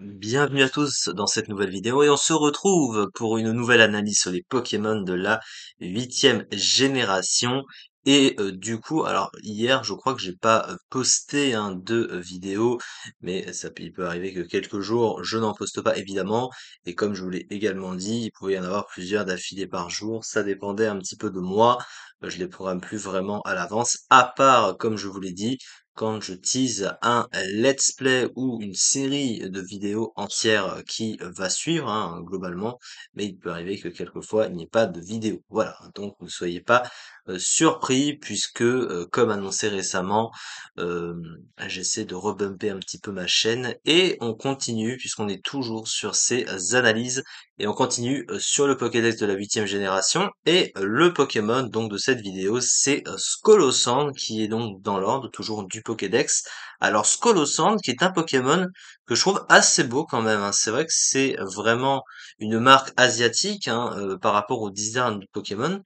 Bienvenue à tous dans cette nouvelle vidéo et on se retrouve pour une nouvelle analyse sur les Pokémon de la huitième génération et du coup, alors hier, je crois que j'ai pas, posté, hein, de, vidéos, mais ça il peut arriver que quelques jours, je n'en poste pas évidemment et comme je vous l'ai également dit, il pouvait y en avoir plusieurs d'affilée par jour, ça dépendait un petit peu de moi. Je je les programme plus vraiment à l'avance, à part, comme je vous l'ai dit, quand je tease un let's play ou une série de vidéos entières qui, va suivre, hein, globalement, mais il peut arriver que quelquefois, il n'y ait pas de vidéo. Voilà, donc ne soyez pas, surpris puisque, euh, comme annoncé récemment, euh, j'essaie de rebumper un petit peu ma chaîne et on continue puisqu'on est toujours sur ces analyses et on continue euh, sur le Pokédex de la huitième génération et le Pokémon donc de cette vidéo c'est Skolosand qui est donc dans l'ordre toujours du Pokédex. Alors Skolosand qui est un Pokémon que je trouve assez beau quand même. Hein. C'est vrai que c'est vraiment une marque asiatique hein, par rapport au design de Pokémon.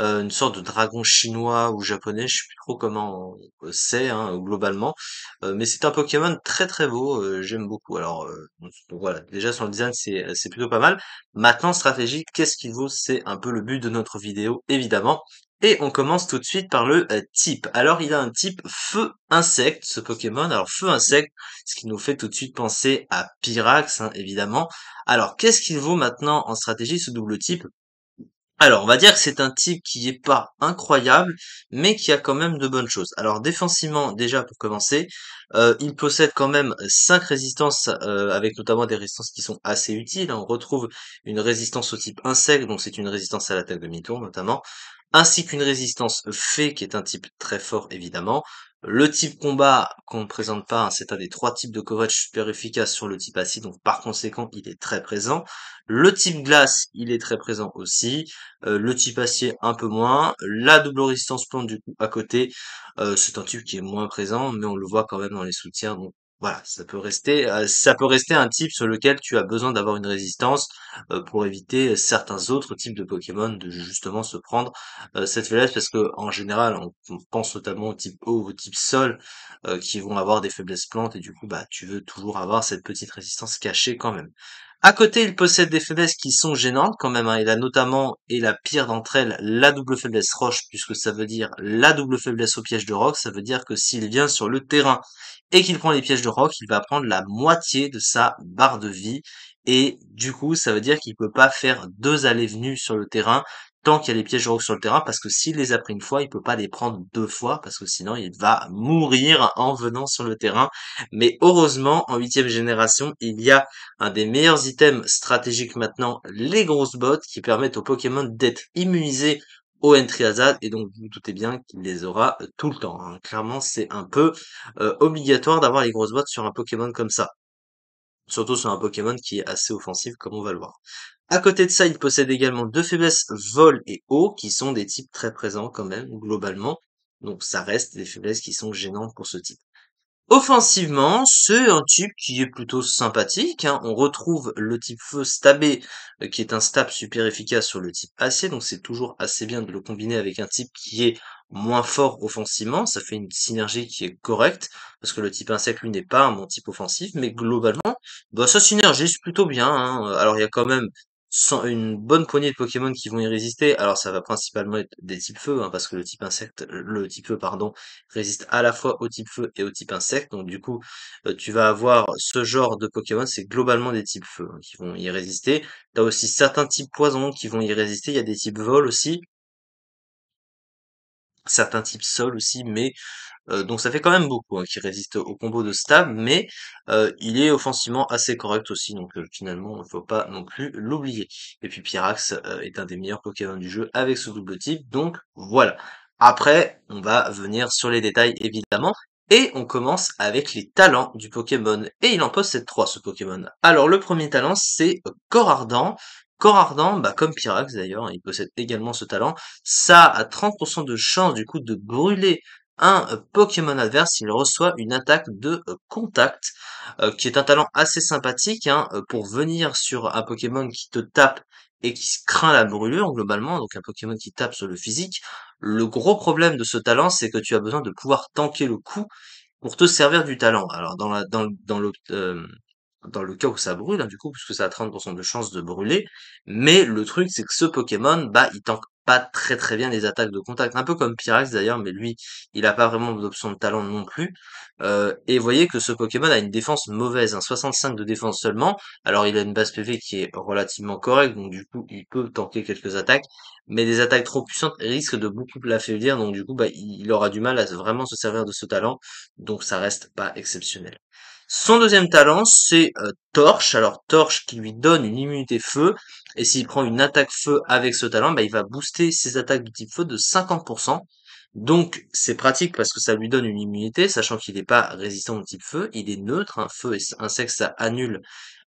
Euh, une sorte de dragon chinois ou japonais, je sais plus trop comment c'est, hein, globalement, euh, mais c'est un Pokémon très, très beau, euh, j'aime beaucoup. Alors, voilà, déjà sur le design, c'est, c'est plutôt pas mal. Maintenant stratégie, qu'est-ce qu'il vaut? C'est un peu le but de notre vidéo, évidemment et on commence tout de suite par le, type. Alors il a un type feu insecte, ce Pokémon. Alors feu insecte, ce qui nous fait tout de suite penser à Pyrax, hein, évidemment. Alors qu'est-ce qu'il vaut maintenant en stratégie, ce double type? Alors, on va dire que c'est un type qui n'est pas incroyable, mais qui a quand même de bonnes choses. Alors, défensivement, déjà pour commencer, euh, il possède quand même 5 résistances, euh, avec notamment des résistances qui sont assez utiles. On retrouve une résistance au type insecte, donc c'est une résistance à l'attaque de tour notamment ainsi qu'une résistance fée qui est un type très fort évidemment, le type combat qu'on ne présente pas, hein, c'est un des trois types de coverage super efficaces sur le type acier, donc par conséquent, il est très présent. Le type glace, il est très présent aussi. Euh, le type acier, un peu moins. La double résistance plante, du coup, à côté, euh, c'est un type qui est moins présent, mais on le voit quand même dans les soutiens, donc voilà, ça peut rester, euh, ça peut rester un type sur lequel tu as besoin d'avoir une résistance euh, pour éviter certains autres types de Pokémon de justement se prendre euh, cette faiblesse parce que en général on, pense notamment au type eau, au type sol qui vont avoir des faiblesses plantes et du coup bah tu veux toujours avoir cette petite résistance cachée quand même. À côté, il possède des faiblesses qui sont gênantes quand même. Hein. Il a notamment, et la pire d'entre elles, la double faiblesse roche, puisque ça veut dire la double faiblesse au piège de rock. Ça veut dire que s'il vient sur le terrain et qu'il prend les pièges de rock, il va prendre la moitié de sa barre de vie. Et du coup, ça veut dire qu'il ne peut pas faire deux allées-venues sur le terrain qu'il y a des pièges rouges sur le terrain, parce que s'il les a pris une fois, il peut pas les prendre deux fois, parce que sinon il va mourir en venant sur le terrain. Mais heureusement, en huitième génération, il y a un des meilleurs items stratégiques maintenant, les grosses bottes, qui permettent aux Pokémon d'être immunisés au Hazard et donc vous, vous doutez bien qu'il les aura euh, tout le temps. Hein. Clairement, c'est un peu euh, obligatoire d'avoir les grosses bottes sur un Pokémon comme ça. Surtout sur un Pokémon qui est assez offensif, comme on va le voir. À côté de ça, il possède également deux faiblesses vol et eau, qui sont des types très présents quand même, globalement. Donc ça reste des faiblesses qui sont gênantes pour ce type. Offensivement, c'est un type qui est plutôt sympathique. Hein. On retrouve le type feu stabé, euh, qui est un stab super efficace sur le type acier, donc c'est toujours assez bien de le combiner avec un type qui est moins fort offensivement. Ça fait une synergie qui est correcte, parce que le type insecte, lui, n'est pas mon type offensif, mais globalement, bah, ça synergise plutôt bien. Hein. Alors il y a quand même sans une bonne poignée de Pokémon qui vont y résister. Alors ça va principalement être des types feu, hein, parce que le type insecte, le type feu pardon, résiste à la fois au type feu et au type insecte. Donc du coup, euh, tu vas avoir ce genre de Pokémon, c'est globalement des types feu hein, qui vont y résister. T'as aussi certains types poisons qui vont y résister. Il y a des types vol aussi certains types sol aussi, mais euh, donc ça fait quand même beaucoup hein, qui résiste au combo de stab, mais euh, il est offensivement assez correct aussi, donc euh, finalement il ne faut pas non plus l'oublier. Et puis Pyrax est un des meilleurs Pokémon du jeu avec ce double type, donc voilà. Après, on va venir sur les détails évidemment. Et on commence avec les talents du Pokémon. Et il en possède trois, ce Pokémon. Alors, le premier talent, c'est Corps Ardent. Cor Ardent, bah, comme Pyrax d'ailleurs, hein, il possède également ce talent. Ça a 30% de chance du coup de brûler un euh, Pokémon adverse s'il reçoit une attaque de euh, contact, euh, qui est un talent assez sympathique hein, pour venir sur un Pokémon qui te tape et qui craint la brûlure globalement, donc un Pokémon qui tape sur le physique. Le gros problème de ce talent, c'est que tu as besoin de pouvoir tanker le coup pour te servir du talent. Alors dans la dans, dans le dans le cas où ça brûle, hein, du coup, puisque ça a 30% de chance de brûler. Mais le truc, c'est que ce Pokémon, bah, il tank pas très très bien les attaques de contact. Un peu comme Pyrax d'ailleurs, mais lui, il a pas vraiment d'option de talent non plus. Euh, et voyez que ce Pokémon a une défense mauvaise, un hein, 65 de défense seulement. Alors il a une base PV qui est relativement correcte, donc du coup, il peut tanker quelques attaques. Mais des attaques trop puissantes risquent de beaucoup l'affaiblir, donc du coup, bah, il aura du mal à vraiment se servir de ce talent. Donc ça reste pas exceptionnel. Son deuxième talent, c'est euh, Torche. Alors Torche qui lui donne une immunité feu. Et s'il prend une attaque feu avec ce talent, bah, il va booster ses attaques du type feu de 50%. Donc c'est pratique parce que ça lui donne une immunité, sachant qu'il n'est pas résistant au type feu, il est neutre, un hein. feu et insecte ça annule,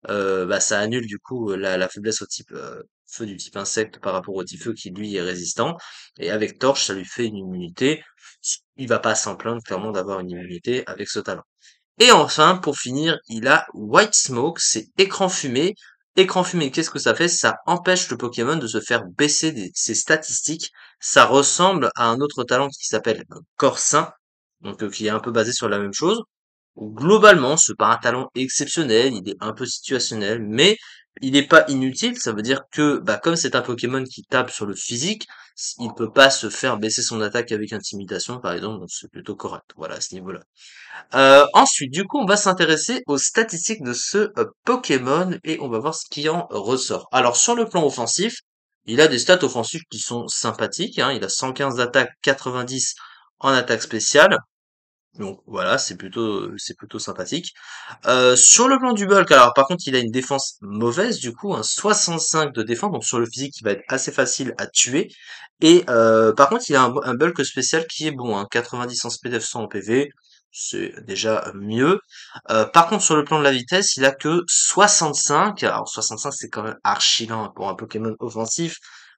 euh, bah, ça annule du coup la, faiblesse au type euh, feu du type insecte par rapport au type feu qui lui est résistant. Et avec torche ça lui fait une immunité. Il va pas s'en plaindre clairement d'avoir une immunité avec ce talent. Et enfin, pour finir, il a White Smoke, c'est écran fumé. Écran fumé, qu'est-ce que ça fait Ça empêche le Pokémon de se faire baisser ses statistiques. Ça ressemble à un autre talent qui s'appelle Corsin, donc euh, qui est un peu basé sur la même chose. Globalement, n'est pas un talent exceptionnel, il est un peu situationnel, mais il n'est pas inutile, ça veut dire que bah, comme c'est un Pokémon qui tape sur le physique, il ne peut pas se faire baisser son attaque avec intimidation par exemple, donc c'est plutôt correct, voilà à ce niveau-là. Euh, ensuite, du coup, on va s'intéresser aux statistiques de ce euh, Pokémon et on va voir ce qui en ressort. Alors sur le plan offensif, il a des stats offensifs qui sont sympathiques, hein, il a 115 d'attaque, 90 en attaque spéciale. Donc voilà, c'est plutôt euh, c'est plutôt sympathique. Euh, sur le plan du bulk, alors par contre il a une défense mauvaise du coup, un 65 de défense, donc sur le physique il va être assez facile à tuer. Et euh, par contre il a un, bulk spécial qui est bon, hein, 90 en SP 100 en PV, c'est déjà mieux. par contre sur le plan de la vitesse, il a que 65. Alors 65 c'est quand même archi lent pour un Pokémon offensif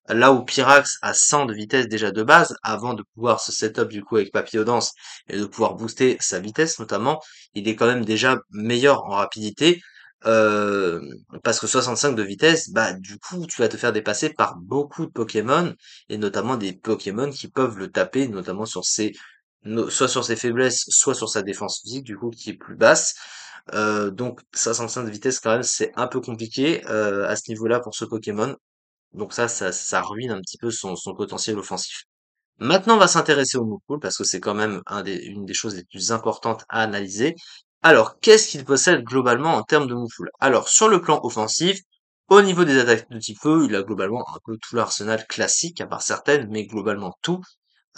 là où Pyrax a 100 de vitesse déjà de base, avant de pouvoir se setup du coup avec Papillodance et de pouvoir booster sa vitesse notamment, il est quand même déjà meilleur en rapidité. Euh, parce que 65 de vitesse, bah du coup tu vas te faire dépasser par beaucoup de Pokémon, et notamment des Pokémon qui peuvent le taper, notamment sur ses soit sur ses faiblesses, soit sur sa défense physique, du coup, qui est plus basse. Euh, donc 65 de vitesse quand même, c'est un peu compliqué euh, à ce niveau-là pour ce Pokémon. Donc ça, ça, ça ruine un petit peu son, potentiel offensif. Maintenant, on va s'intéresser au move parce que c'est quand même une des choses les plus importantes à analyser. Alors, qu'est-ce qu'il possède globalement en termes de move Alors, sur le plan offensif, au niveau des attaques de type feu, il a globalement un peu tout l'arsenal classique, à part certaines, mais globalement tout.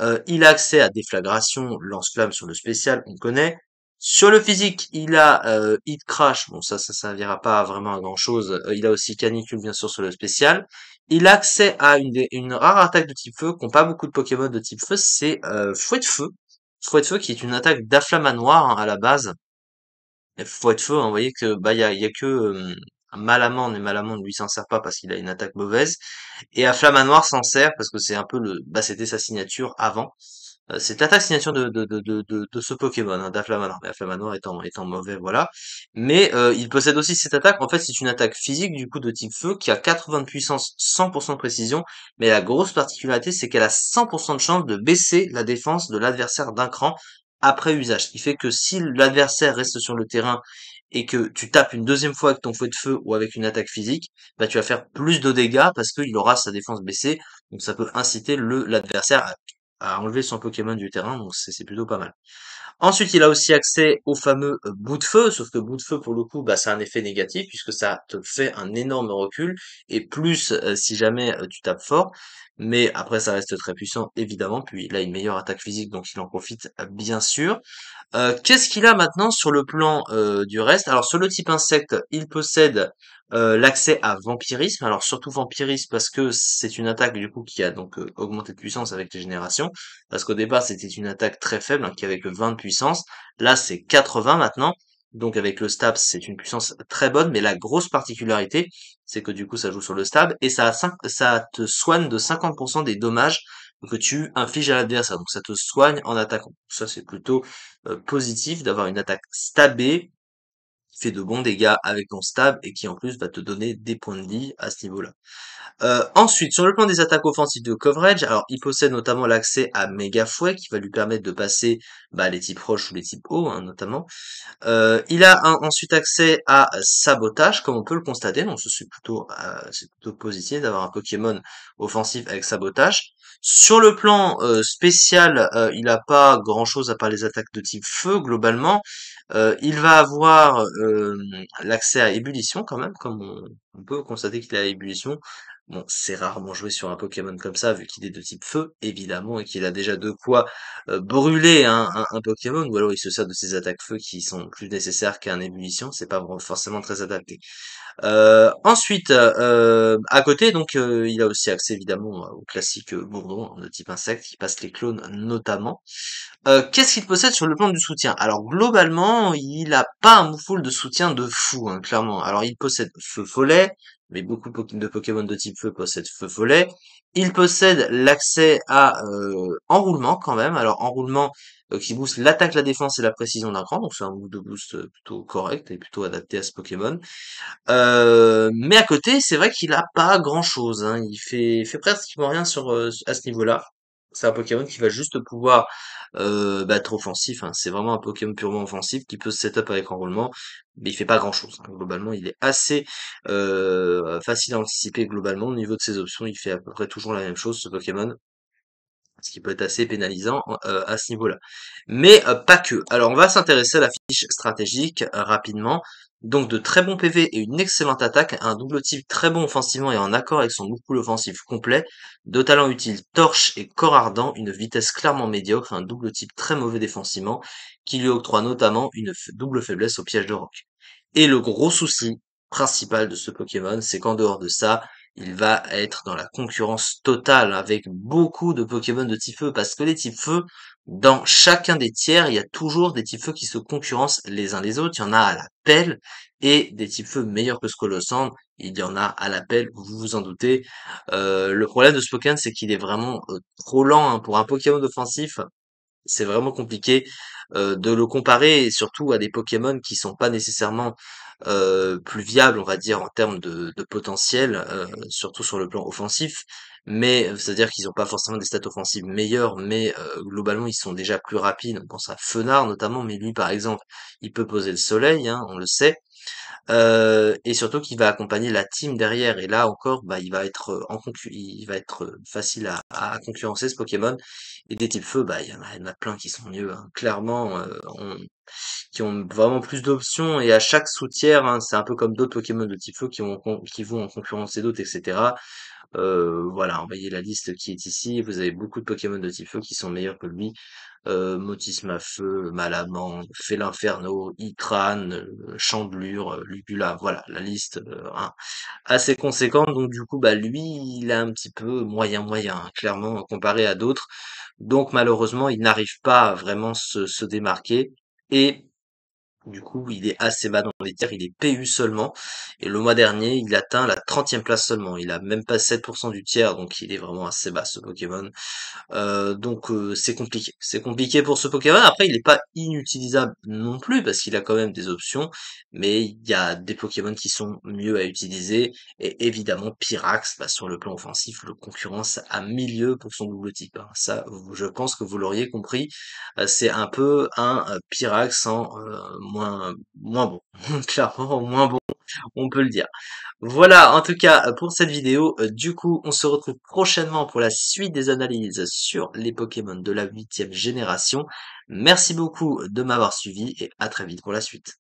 Euh, il a accès à déflagration, lance-flamme sur le spécial, on connaît. Sur le physique, il a euh, hit crash, bon ça ça servira pas vraiment à grand chose. Euh, il a aussi canicule bien sûr sur le spécial. Il a accès à une, une rare attaque de type feu Qu'on pas beaucoup de Pokémon de type feu, c'est euh, Fouet de Feu. Fouet de Feu qui est une attaque d'Aflamanoir hein, à la base. Et Fouet de Feu, hein, vous voyez que bah il y a, que euh, Malamande et Malamande lui s'en sert pas parce qu'il a une attaque mauvaise. Et Aflamanoir noir s'en sert parce que c'est un peu le, bah c'était sa signature avant. Euh, cette signature de, de, de, de, de ce Pokémon, hein, mais Aflamanoir étant, étant mauvais, voilà. Mais euh, il possède aussi cette attaque. En fait, c'est une attaque physique, du coup, de type feu, qui a 80 de puissance, 100% de précision. Mais la grosse particularité, c'est qu'elle a 100% de chance de baisser la défense de l'adversaire d'un cran après usage. Ce qui fait que si l'adversaire reste sur le terrain et que tu tapes une deuxième fois avec ton fouet de feu ou avec une attaque physique, bah tu vas faire plus de dégâts parce qu'il aura sa défense baissée. Donc ça peut inciter l'adversaire à à enlever son Pokémon du terrain, donc c'est plutôt pas mal. Ensuite, il a aussi accès au fameux euh, bout de feu, sauf que bout de feu, pour le coup, bah, ça a un effet négatif, puisque ça te fait un énorme recul, et plus euh, si jamais euh, tu tapes fort, mais après, ça reste très puissant, évidemment, puis il a une meilleure attaque physique, donc il en profite, bien sûr. Qu'est-ce qu'il a maintenant sur le plan du reste Alors, sur le type insecte, il possède euh, l'accès à vampirisme, alors surtout vampirisme parce que c'est une attaque du coup qui a donc euh, augmenté de puissance avec les générations, parce qu'au départ c'était une attaque très faible hein, qui avait que 20 de puissance, là c'est 80 maintenant, donc avec le stab c'est une puissance très bonne, mais la grosse particularité c'est que du coup ça joue sur le stab et ça, ça te soigne de 50% des dommages que tu infliges à l'adversaire, donc ça te soigne en attaquant. Ça c'est plutôt euh, positif d'avoir une attaque stabée fait de bons dégâts avec ton stab et qui en plus va te donner des points de vie à ce niveau-là. Euh, ensuite, sur le plan des attaques offensives de coverage, alors il possède notamment l'accès à méga fouet qui va lui permettre de passer bah, les types proches ou les types hauts hein, notamment. Euh, il a ensuite accès à sabotage comme on peut le constater, donc c'est plutôt euh, c'est plutôt positif d'avoir un Pokémon offensif avec sabotage. Sur le plan euh, spécial, euh, il n'a pas grand-chose à part les attaques de type feu, globalement. Euh, il va avoir l'accès à ébullition quand même, comme on, peut constater qu'il a ébullition. Bon, c'est rarement joué sur un Pokémon comme ça, vu qu'il est de type feu, évidemment, et qu'il a déjà de quoi euh, brûler un, Pokémon, ou alors il se sert de ses attaques feu qui sont plus nécessaires qu'un ébullition, c'est pas forcément très adapté. Euh, ensuite, euh, à côté, donc, il a aussi accès évidemment au classique bourdon, hein, de type insecte, qui passe les clones notamment. Qu'est-ce qu'il possède sur le plan du soutien Alors, globalement, il a pas un moufle de soutien de fou, hein, clairement. Alors, il possède feu follet, mais beaucoup de Pokémon de type feu possèdent feu follet. Il possède l'accès à euh, enroulement quand même. Alors enroulement euh, qui booste l'attaque, la défense et la précision d'un cran. Donc c'est un de boost euh, plutôt correct et plutôt adapté à ce Pokémon. mais à côté, c'est vrai qu'il a pas grand chose. Hein. Il fait, fait pratiquement rien sur à ce niveau-là c'est un Pokémon qui va juste pouvoir euh, bah, être offensif. Hein. C'est vraiment un Pokémon purement offensif qui peut se setup avec enroulement, mais il fait pas grand chose. Hein. Globalement, il est assez euh, facile à anticiper globalement. Au niveau de ses options, il fait à peu près toujours la même chose, ce Pokémon ce qui peut être assez pénalisant euh, à ce niveau-là. Mais euh, pas que. Alors on va s'intéresser à la fiche stratégique rapidement. Donc de très bons PV et une excellente attaque, un double type très bon offensivement et en accord avec son pool offensif complet, deux talents utiles torche et corps ardent, une vitesse clairement médiocre, un double type très mauvais défensivement, qui lui octroie notamment une double faiblesse au piège de roc. Et le gros souci principal de ce Pokémon, c'est qu'en dehors de ça, il va être dans la concurrence totale avec beaucoup de Pokémon de type feu, parce que les types feu dans chacun des tiers, il y a toujours des types feux qui se concurrencent les uns les autres. Il y en a à la pelle et des types feux meilleurs que ce Skolosand. Il y en a à la pelle, vous vous en doutez. Euh, le problème de Spokane, c'est qu'il est vraiment euh, trop lent hein. pour un Pokémon offensif. C'est vraiment compliqué euh, de le comparer, et surtout à des Pokémon qui sont pas nécessairement plus viables, on va dire, en termes de potentiel, surtout sur le plan offensif mais euh, c'est-à-dire qu'ils n'ont pas forcément des stats offensives meilleures, mais euh, globalement ils sont déjà plus rapides. On pense à Fenard notamment, mais lui par exemple, il peut poser le soleil, hein, on le sait. Euh, et surtout qu'il va accompagner la team derrière. Et là encore, bah, il va être en il va être facile à, à, concurrencer ce Pokémon. Et des types feu, bah, il y en a, plein qui sont mieux. Hein. Clairement, qui ont vraiment plus d'options. Et à chaque soutière, hein, c'est un peu comme d'autres Pokémon de type feu qui, qui vont en concurrencer d'autres, etc. Voilà, voilà, voyez la liste qui est ici. Vous avez beaucoup de Pokémon de type feu qui sont meilleurs que lui. Euh, à Feu, Malamande, Félinferno, Itran, Chamblure, Lugula, voilà, la liste assez conséquente. Donc du coup, bah lui, il a un petit peu moyen moyen, hein, clairement, comparé à d'autres. Donc malheureusement, il n'arrive pas à vraiment se, se démarquer. Et du coup, il est assez bas dans les tiers, il est PU seulement. Et le mois dernier, il atteint la 30e place seulement. Il a même pas 7% du tiers, donc il est vraiment assez bas ce Pokémon. Euh, donc euh, c'est compliqué. C'est compliqué pour ce Pokémon. Après, il n'est pas inutilisable non plus, parce qu'il a quand même des options. Mais il y a des Pokémon qui sont mieux à utiliser. Et évidemment, Pyrax, bah, sur le plan offensif, le concurrence à milieu pour son double type. Hein. Ça, je pense que vous l'auriez compris. Euh, c'est un peu un Pyrax en moins, moins bon. Clairement, moins bon, on peut le dire. Voilà, en tout cas, pour cette vidéo. Euh, du coup, on se retrouve prochainement pour la suite des analyses sur les Pokémon de la huitième génération. Merci beaucoup de m'avoir suivi et à très vite pour la suite.